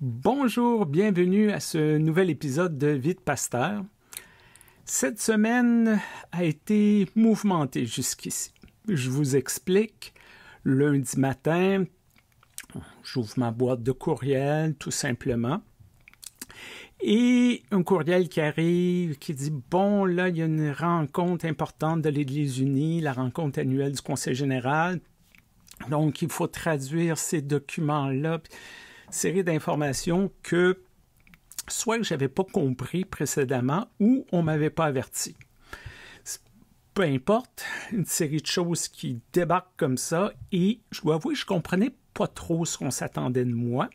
Bonjour, bienvenue à ce nouvel épisode de Vite Pasteur. Cette semaine a été mouvementée jusqu'ici. Je vous explique. Lundi matin, j'ouvre ma boîte de courriel tout simplement. Et un courriel qui arrive qui dit Bon, là, il y a une rencontre importante de l'Église unie, la rencontre annuelle du Conseil général. Donc, il faut traduire ces documents-là série d'informations que soit que j'avais pas compris précédemment ou on m'avait pas averti. Peu importe, une série de choses qui débarquent comme ça et je dois avouer, je comprenais pas trop ce qu'on s'attendait de moi.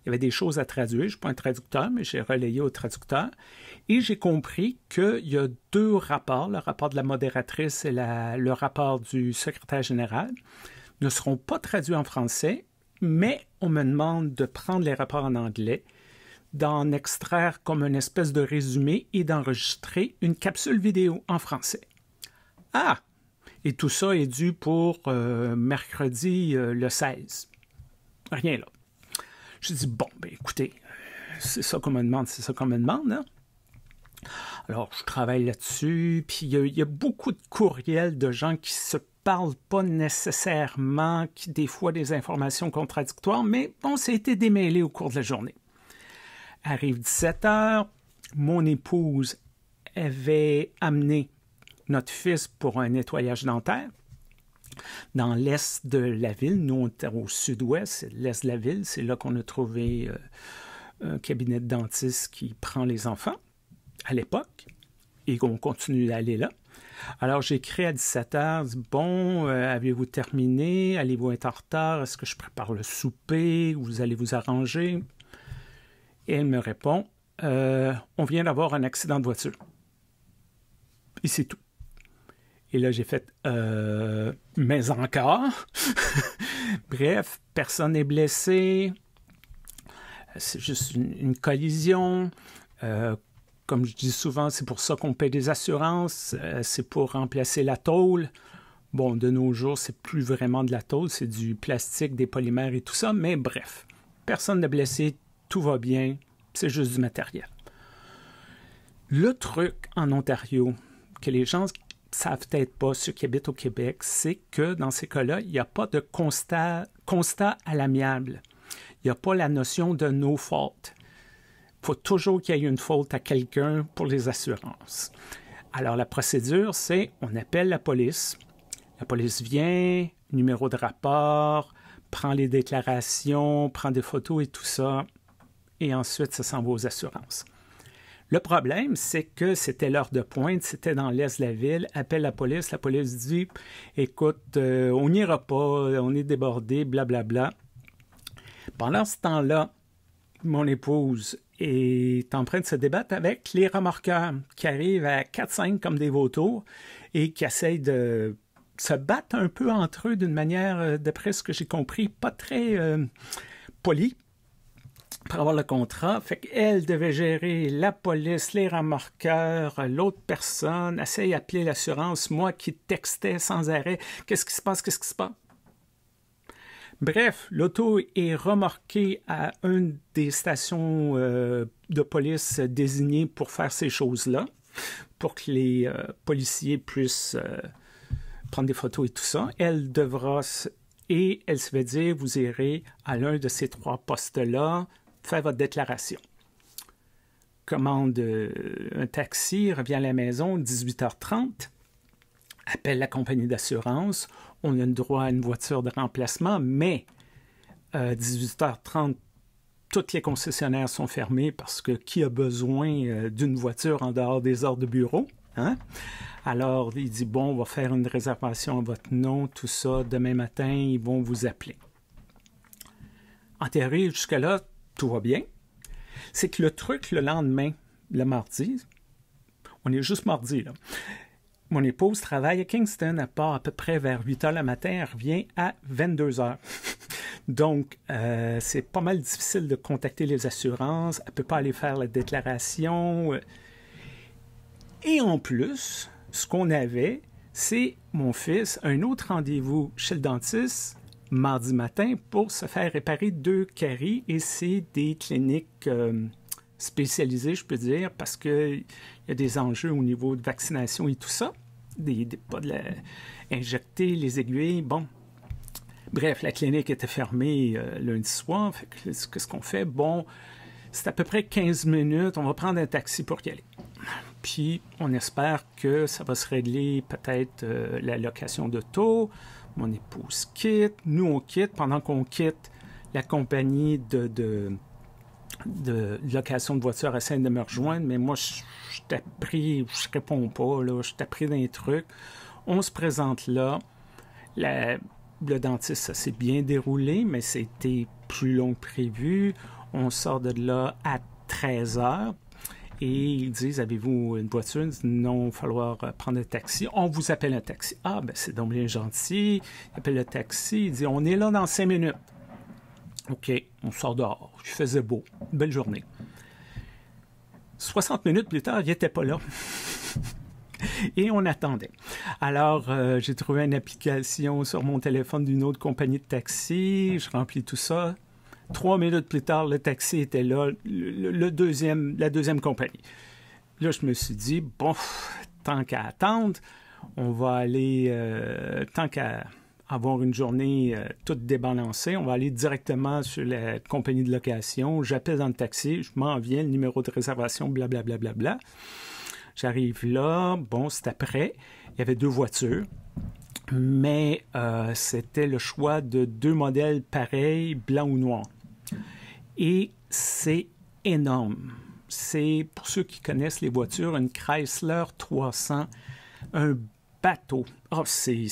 Il y avait des choses à traduire. Je ne suis pas un traducteur, mais j'ai relayé au traducteur. Et j'ai compris qu'il y a deux rapports, le rapport de la modératrice et le rapport du secrétaire général, ne seront pas traduits en français mais on me demande de prendre les rapports en anglais, d'en extraire comme une espèce de résumé et d'enregistrer une capsule vidéo en français. Ah! Et tout ça est dû pour euh, mercredi euh, le 16. Rien là. Je dis, bon, ben écoutez, c'est ça qu'on me demande, c'est ça qu'on me demande. Hein. Alors, je travaille là-dessus, puis il y, a beaucoup de courriels de gens qui se parle pas nécessairement des fois des informations contradictoires, mais bon, ça a été démêlé au cours de la journée. Arrive 17 heures, mon épouse avait amené notre fils pour un nettoyage dentaire dans l'est de la ville. Nous, on était au sud-ouest, l'est de la ville. C'est là qu'on a trouvé euh, un cabinet de dentiste qui prend les enfants à l'époque et qu'on continue d'aller là. Alors, j'ai à 17 h Bon, euh, avez-vous terminé Allez-vous être en retard Est-ce que je prépare le souper Vous allez vous arranger Et elle me répond euh, On vient d'avoir un accident de voiture. Et c'est tout. Et là, j'ai fait mes euh, Mais encore Bref, personne n'est blessé. C'est juste une collision comme je dis souvent, c'est pour ça qu'on paie des assurances, euh, c'est pour remplacer la tôle. Bon, de nos jours, c'est plus vraiment de la tôle, c'est du plastique, des polymères et tout ça, mais bref, personne n'est blessé, tout va bien, c'est juste du matériel. Le truc en Ontario que les gens savent peut-être pas, ceux qui habitent au Québec, c'est que dans ces cas-là, il n'y a pas de constat, constat à l'amiable. Il n'y a pas la notion de no fault faut toujours qu'il y ait une faute à quelqu'un pour les assurances. Alors la procédure, c'est on appelle la police. La police vient, numéro de rapport, prend les déclarations, prend des photos et tout ça, et ensuite ça s'en va aux assurances. Le problème, c'est que c'était l'heure de pointe, c'était dans l'est de la ville, appelle la police, la police dit écoute, euh, on n'ira pas, on est débordé, blablabla. Bla, bla. Pendant ce temps-là, mon épouse est en train de se débattre avec les remorqueurs qui arrivent à 4-5 comme des vautours et qui essayent de se battre un peu entre eux d'une manière, euh, d'après ce que j'ai compris, pas très euh, polie pour avoir le contrat. Fait qu'elle devait gérer la police, les remorqueurs, l'autre personne, essayer d'appeler l'assurance, moi qui textais sans arrêt, qu'est-ce qui se passe, qu'est-ce qui se passe. Bref, l'auto est remorquée à une des stations euh, de police désignées pour faire ces choses-là, pour que les euh, policiers puissent euh, prendre des photos et tout ça. Elle devra, et elle se fait dire, vous irez à l'un de ces trois postes-là, faire votre déclaration. Commande un taxi, revient à la maison, 18h30, appelle la compagnie d'assurance, on a le droit à une voiture de remplacement, mais à euh, 18h30, toutes les concessionnaires sont fermés parce que qui a besoin euh, d'une voiture en dehors des heures de bureau? Hein? Alors, il dit, bon, on va faire une réservation à votre nom, tout ça, demain matin, ils vont vous appeler. En théorie, jusque-là, tout va bien. C'est que le truc, le lendemain, le mardi, on est juste mardi, là, mon épouse travaille à Kingston, elle part à peu près vers 8 heures le matin, elle revient à 22 heures. Donc, euh, c'est pas mal difficile de contacter les assurances, elle peut pas aller faire la déclaration. Et en plus, ce qu'on avait, c'est mon fils, un autre rendez-vous chez le dentiste mardi matin pour se faire réparer deux caries et c'est des cliniques euh, spécialisé, je peux dire, parce qu'il y a des enjeux au niveau de vaccination et tout ça. Des, des pas de injecter les aiguilles. Bon. Bref, la clinique était fermée euh, lundi soir. qu'est-ce qu'on fait? Bon, c'est à peu près 15 minutes. On va prendre un taxi pour y aller. Puis, on espère que ça va se régler peut-être euh, la location d'auto. Mon épouse quitte. Nous, on quitte. Pendant qu'on quitte, la compagnie de de location de voiture à de me rejoindre, mais moi, je pris, je réponds pas, là, je pris d'un truc. On se présente là. le dentiste, ça s'est bien déroulé, mais c'était plus long que prévu. On sort de là à 13 heures. Et ils disent, avez-vous une voiture? non, il va falloir euh, prendre un taxi. On vous appelle un taxi. Ah, ben c'est donc bien gentil. Il appelle le taxi. Il dit, on est là dans cinq minutes. OK, on sort dehors. Je faisais beau. Belle journée. 60 minutes plus tard, il n'était pas là. Et on attendait. Alors, euh, j'ai trouvé une application sur mon téléphone d'une autre compagnie de taxi. Je remplis tout ça. Trois minutes plus tard, le taxi était là, le, deuxième, la deuxième compagnie. Là, je me suis dit, bon, tant qu'à attendre, on va aller, euh, tant qu'à avoir une journée euh, toute débalancée. On va aller directement sur la compagnie de location. J'appelle dans le taxi, je m'en viens, le numéro de réservation, blablabla. Bla, bla, bla, J'arrive là, bon, c'est après. Il y avait deux voitures, mais euh, c'était le choix de deux modèles pareils, blanc ou noir. Et c'est énorme. C'est, pour ceux qui connaissent les voitures, une Chrysler 300, un bateau. Oh, c'est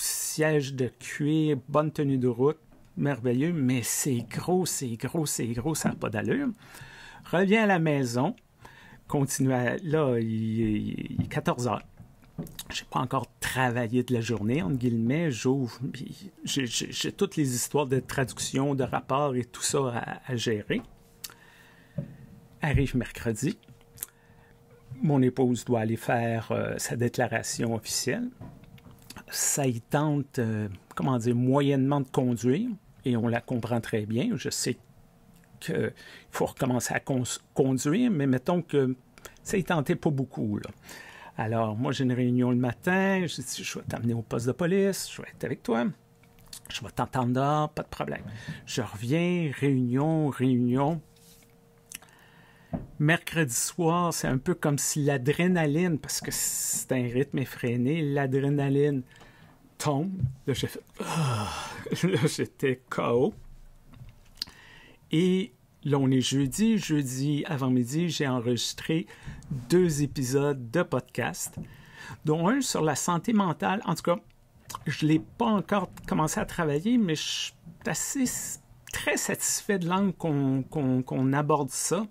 siège de cuir, bonne tenue de route, merveilleux, mais c'est gros, c'est gros, c'est gros, ça n'a pas d'allure. Reviens à la maison, continue à... Là, il est 14 heures. n'ai pas encore travaillé de la journée, entre guillemets. J'ouvre, j'ai toutes les histoires de traduction, de rapports et tout ça à, gérer. Arrive mercredi. Mon épouse doit aller faire euh, sa déclaration officielle ça y tente, euh, comment dire, moyennement de conduire, et on la comprend très bien. Je sais qu'il faut recommencer à conduire, mais mettons que ça y tentait pas beaucoup. Alors, moi, j'ai une réunion le matin, je dis, je vais t'amener au poste de police, je vais être avec toi, je vais t'entendre pas de problème. Je reviens, réunion, réunion, mercredi soir, c'est un peu comme si l'adrénaline, parce que c'est un rythme effréné, l'adrénaline tombe. Là, j'ai fait. Ah! j'étais KO. Et là, on est jeudi. Jeudi avant-midi, j'ai enregistré deux épisodes de podcast, dont un sur la santé mentale. En tout cas, je ne l'ai pas encore commencé à travailler, mais je suis assez très satisfait de l'angle qu'on aborde ça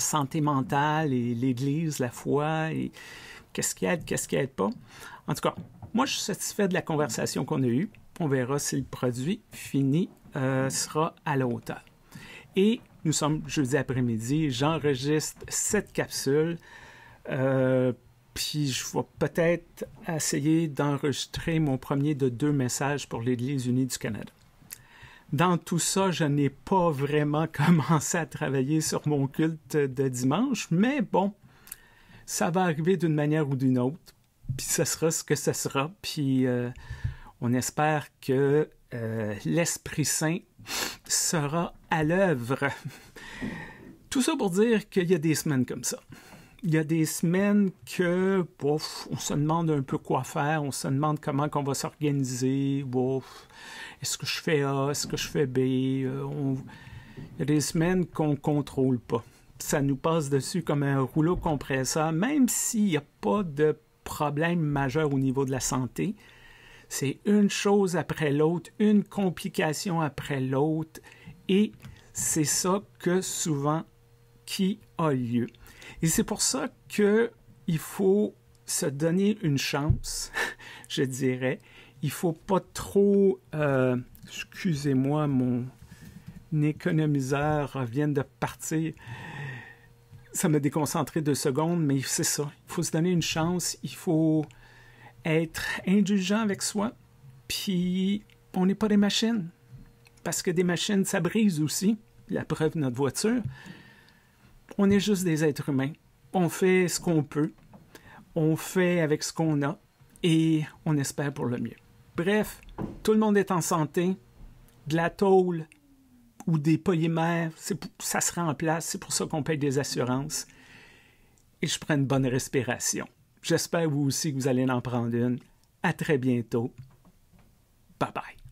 santé mentale et l'Église, la foi et qu'est-ce qui aide, qu'est-ce qui n'aide pas. En tout cas, moi, je suis satisfait de la conversation qu'on a eue. On verra si le produit fini euh, sera à la hauteur. Et nous sommes jeudi après-midi. J'enregistre cette capsule. Euh, puis je vais peut-être essayer d'enregistrer mon premier de deux messages pour l'Église unie du Canada dans tout ça, je n'ai pas vraiment commencé à travailler sur mon culte de dimanche, mais bon, ça va arriver d'une manière ou d'une autre, puis ce sera ce que ce sera, puis euh, on espère que euh, l'Esprit Saint sera à l'œuvre. Tout ça pour dire qu'il y a des semaines comme ça il y a des semaines que, bof, on se demande un peu quoi faire, on se demande comment qu'on va s'organiser, bof, est-ce que je fais A, est-ce que je fais B, euh, il y a des semaines qu'on ne contrôle pas. Ça nous passe dessus comme un rouleau compresseur, même s'il n'y a pas de problème majeur au niveau de la santé. C'est une chose après l'autre, une complication après l'autre, et c'est ça que souvent qui a lieu. Et c'est pour ça que il faut se donner une chance, je dirais. Il faut pas trop, euh, excusez-moi, mon économiseur vient de partir. Ça m'a déconcentré deux secondes, mais c'est ça. Il faut se donner une chance. Il faut être indulgent avec soi. Puis, on n'est pas des machines. Parce que des machines, ça brise aussi. La preuve, notre voiture on est juste des êtres humains. On fait ce qu'on peut, on fait avec ce qu'on a et on espère pour le mieux. Bref, tout le monde est en santé, de la tôle ou des polymères, ça se remplace, c'est pour ça qu'on paye des assurances. Et je prends une bonne respiration. J'espère vous aussi que vous allez en prendre une. À très bientôt. Bye bye.